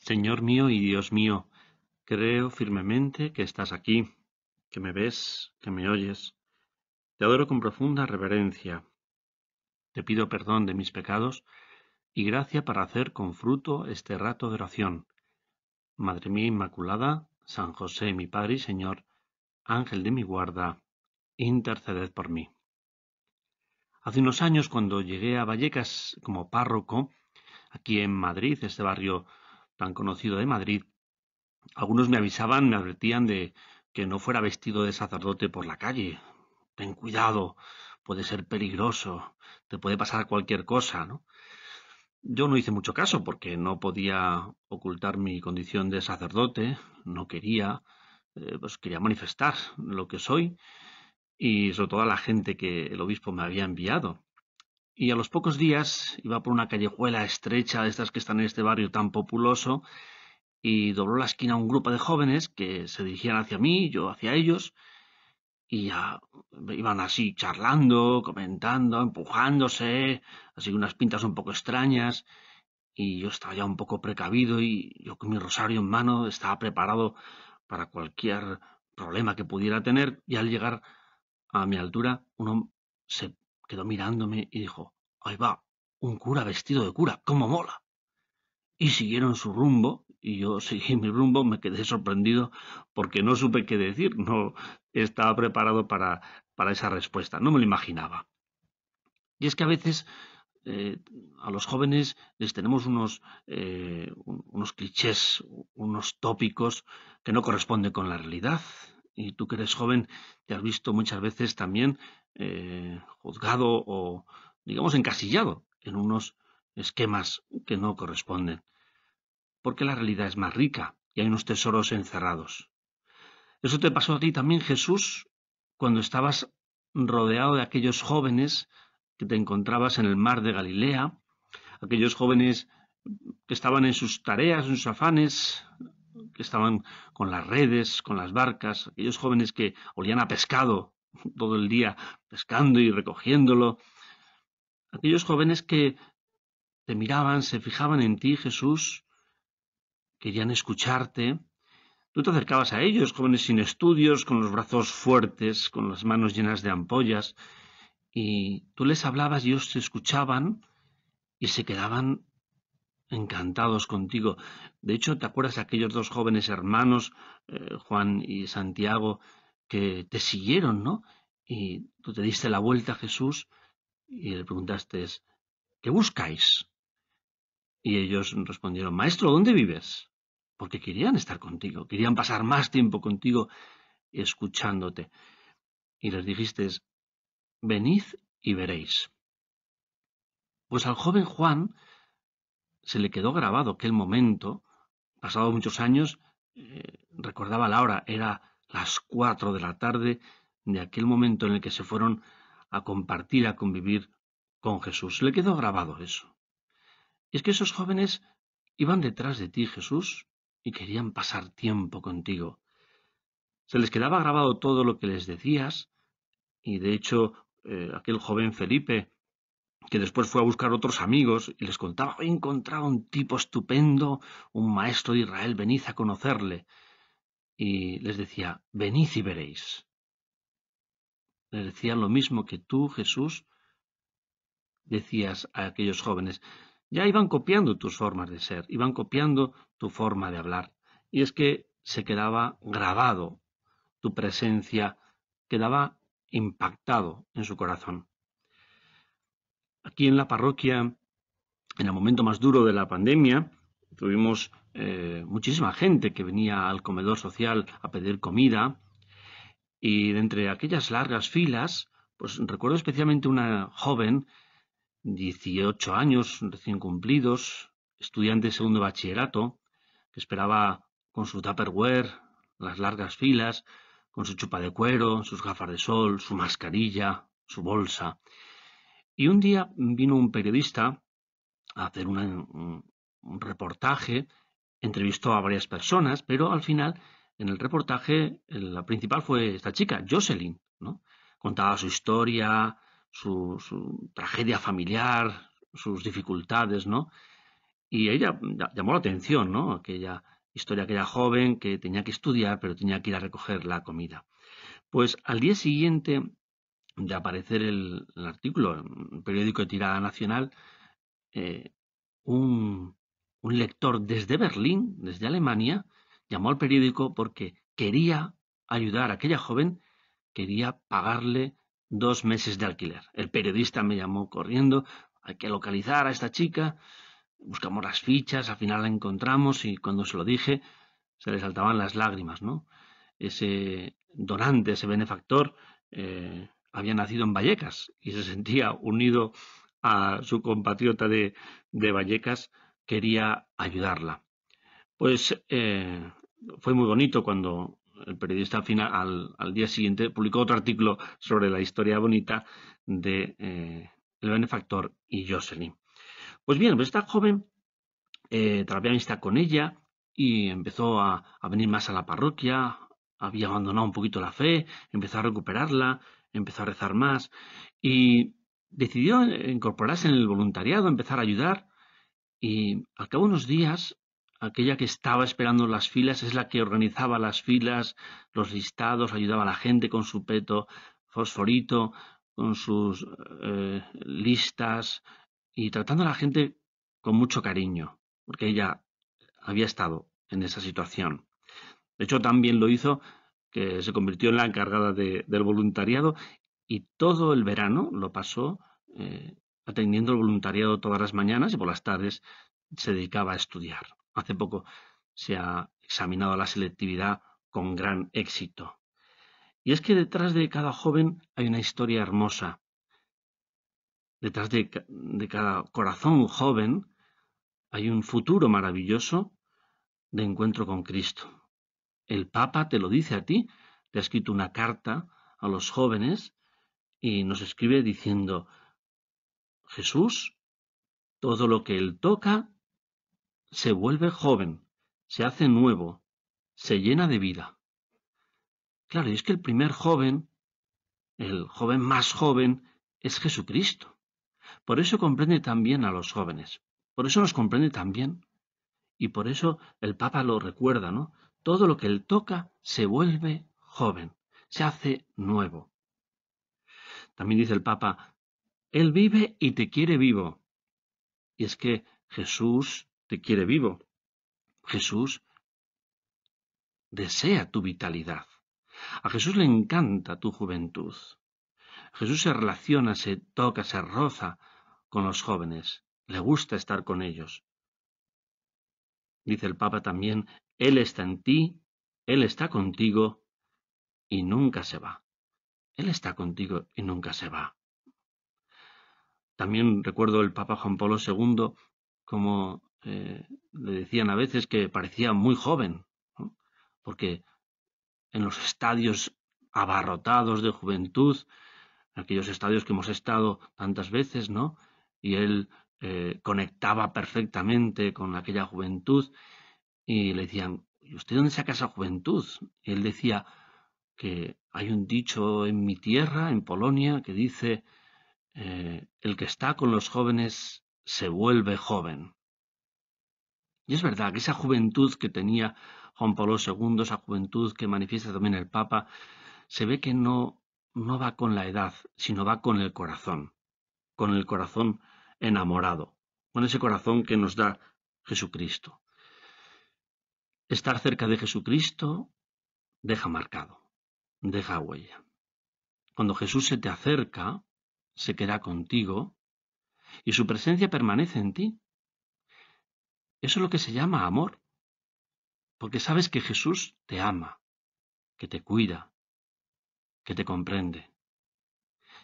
Señor mío y Dios mío, creo firmemente que estás aquí, que me ves, que me oyes. Te adoro con profunda reverencia. Te pido perdón de mis pecados y gracia para hacer con fruto este rato de oración. Madre mía Inmaculada, San José, mi Padre y Señor, Ángel de mi guarda, interceded por mí. Hace unos años, cuando llegué a Vallecas como párroco, aquí en Madrid, este barrio tan conocido de Madrid, algunos me avisaban, me advertían de que no fuera vestido de sacerdote por la calle. Ten cuidado, puede ser peligroso, te puede pasar cualquier cosa, ¿no? Yo no hice mucho caso porque no podía ocultar mi condición de sacerdote, no quería, eh, pues quería manifestar lo que soy y sobre todo a la gente que el obispo me había enviado y a los pocos días iba por una callejuela estrecha de estas que están en este barrio tan populoso y dobló la esquina un grupo de jóvenes que se dirigían hacia mí, yo hacia ellos, y ya iban así charlando, comentando, empujándose, así unas pintas un poco extrañas, y yo estaba ya un poco precavido y yo con mi rosario en mano estaba preparado para cualquier problema que pudiera tener, y al llegar a mi altura uno se quedó mirándome y dijo ahí va, un cura vestido de cura, cómo mola. Y siguieron su rumbo, y yo seguí mi rumbo, me quedé sorprendido porque no supe qué decir, no estaba preparado para, para esa respuesta, no me lo imaginaba. Y es que a veces eh, a los jóvenes les tenemos unos, eh, unos clichés, unos tópicos que no corresponden con la realidad. Y tú que eres joven te has visto muchas veces también eh, juzgado o, digamos, encasillado en unos esquemas que no corresponden. Porque la realidad es más rica y hay unos tesoros encerrados. Eso te pasó a ti también, Jesús, cuando estabas rodeado de aquellos jóvenes que te encontrabas en el mar de Galilea, aquellos jóvenes que estaban en sus tareas, en sus afanes, que estaban con las redes, con las barcas, aquellos jóvenes que olían a pescado todo el día, pescando y recogiéndolo, Aquellos jóvenes que te miraban, se fijaban en ti, Jesús, querían escucharte. Tú te acercabas a ellos, jóvenes sin estudios, con los brazos fuertes, con las manos llenas de ampollas, y tú les hablabas y ellos te escuchaban y se quedaban encantados contigo. De hecho, ¿te acuerdas de aquellos dos jóvenes hermanos, eh, Juan y Santiago, que te siguieron, ¿no? Y tú te diste la vuelta, Jesús, y le preguntaste, ¿qué buscáis? Y ellos respondieron, Maestro, ¿dónde vives? Porque querían estar contigo, querían pasar más tiempo contigo escuchándote. Y les dijiste, venid y veréis. Pues al joven Juan se le quedó grabado aquel momento, pasado muchos años, eh, recordaba la hora, era las cuatro de la tarde de aquel momento en el que se fueron a compartir, a convivir con Jesús. Le quedó grabado eso. Y es que esos jóvenes iban detrás de ti, Jesús, y querían pasar tiempo contigo. Se les quedaba grabado todo lo que les decías, y de hecho eh, aquel joven Felipe, que después fue a buscar otros amigos y les contaba, he encontrado un tipo estupendo, un maestro de Israel, venid a conocerle. Y les decía, venid y veréis. Le decía lo mismo que tú, Jesús, decías a aquellos jóvenes. Ya iban copiando tus formas de ser, iban copiando tu forma de hablar. Y es que se quedaba grabado tu presencia, quedaba impactado en su corazón. Aquí en la parroquia, en el momento más duro de la pandemia, tuvimos eh, muchísima gente que venía al comedor social a pedir comida, y de entre aquellas largas filas, pues recuerdo especialmente una joven, 18 años recién cumplidos, estudiante de segundo bachillerato, que esperaba con su tupperware, las largas filas, con su chupa de cuero, sus gafas de sol, su mascarilla, su bolsa. Y un día vino un periodista a hacer un reportaje, entrevistó a varias personas, pero al final en el reportaje, la principal fue esta chica, Jocelyn, ¿no? Contaba su historia, su, tragedia familiar, sus dificultades, ¿no? Y ella llamó la atención, ¿no? Aquella historia, aquella joven que tenía que estudiar, pero tenía que ir a recoger la comida. Pues al día siguiente de aparecer el, artículo en el periódico de tirada nacional, eh, un, lector desde Berlín, desde Alemania, llamó al periódico porque quería ayudar a aquella joven, quería pagarle dos meses de alquiler. El periodista me llamó corriendo, hay que localizar a esta chica, buscamos las fichas, al final la encontramos y cuando se lo dije se le saltaban las lágrimas, ¿no? Ese donante, ese benefactor, eh, había nacido en Vallecas y se sentía unido a su compatriota de, Vallecas, quería ayudarla. Pues eh, fue muy bonito cuando el periodista al, al, día siguiente publicó otro artículo sobre la historia bonita de eh, El benefactor y Jocelyn. Pues bien, pues esta joven eh, amistad con ella y empezó a, a venir más a la parroquia, había abandonado un poquito la fe, empezó a recuperarla, empezó a rezar más y decidió incorporarse en el voluntariado, empezar a ayudar y al cabo de unos días aquella que estaba esperando las filas, es la que organizaba las filas, los listados, ayudaba a la gente con su peto fosforito, con sus eh, listas y tratando a la gente con mucho cariño, porque ella había estado en esa situación. De hecho, también lo hizo que se convirtió en la encargada del voluntariado y todo el verano lo pasó eh, atendiendo el voluntariado todas las mañanas y por las tardes se dedicaba a estudiar. Hace poco se ha examinado la selectividad con gran éxito. Y es que detrás de cada joven hay una historia hermosa. Detrás de, cada corazón joven hay un futuro maravilloso de encuentro con Cristo. El Papa te lo dice a ti, te ha escrito una carta a los jóvenes y nos escribe diciendo, Jesús, todo lo que Él toca se vuelve joven, se hace nuevo, se llena de vida. Claro, y es que el primer joven, el joven más joven, es Jesucristo. Por eso comprende también a los jóvenes, por eso los comprende también. Y por eso el Papa lo recuerda, ¿no? Todo lo que él toca se vuelve joven, se hace nuevo. También dice el Papa, Él vive y te quiere vivo. Y es que Jesús te quiere vivo. Jesús desea tu vitalidad. A Jesús le encanta tu juventud. Jesús se relaciona, se toca, se roza con los jóvenes. Le gusta estar con ellos. Dice el Papa también, Él está en ti, Él está contigo y nunca se va. Él está contigo y nunca se va. También recuerdo el Papa Juan Pablo II como eh, le decían a veces que parecía muy joven, porque en los estadios abarrotados de juventud, aquellos estadios que hemos estado tantas veces, ¿no? Y él eh, conectaba perfectamente con aquella juventud y le decían, ¿y usted dónde saca esa juventud? Y él decía que hay un dicho en mi tierra, en Polonia, que dice, eh, el que está con los jóvenes se vuelve joven. Y es verdad que esa juventud que tenía Juan Pablo II, esa juventud que manifiesta también el Papa, se ve que no, no va con la edad, sino va con el corazón, con el corazón enamorado, con ese corazón que nos da Jesucristo. Estar cerca de Jesucristo deja marcado, deja huella. Cuando Jesús se te acerca, se queda contigo y su presencia permanece en ti. Eso es lo que se llama amor. Porque sabes que Jesús te ama, que te cuida, que te comprende.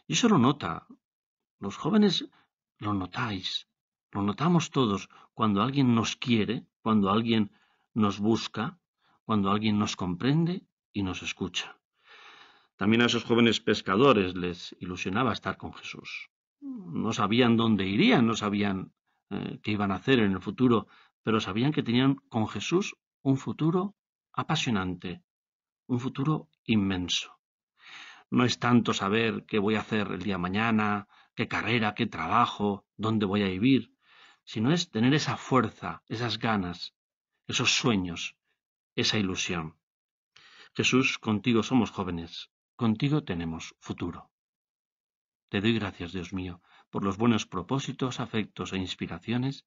Y eso lo nota. Los jóvenes lo notáis, lo notamos todos cuando alguien nos quiere, cuando alguien nos busca, cuando alguien nos comprende y nos escucha. También a esos jóvenes pescadores les ilusionaba estar con Jesús. No sabían dónde irían, no sabían eh, qué iban a hacer en el futuro, pero sabían que tenían con Jesús un futuro apasionante, un futuro inmenso. No es tanto saber qué voy a hacer el día de mañana, qué carrera, qué trabajo, dónde voy a vivir, sino es tener esa fuerza, esas ganas, esos sueños, esa ilusión. Jesús, contigo somos jóvenes, contigo tenemos futuro. Te doy gracias, Dios mío, por los buenos propósitos, afectos e inspiraciones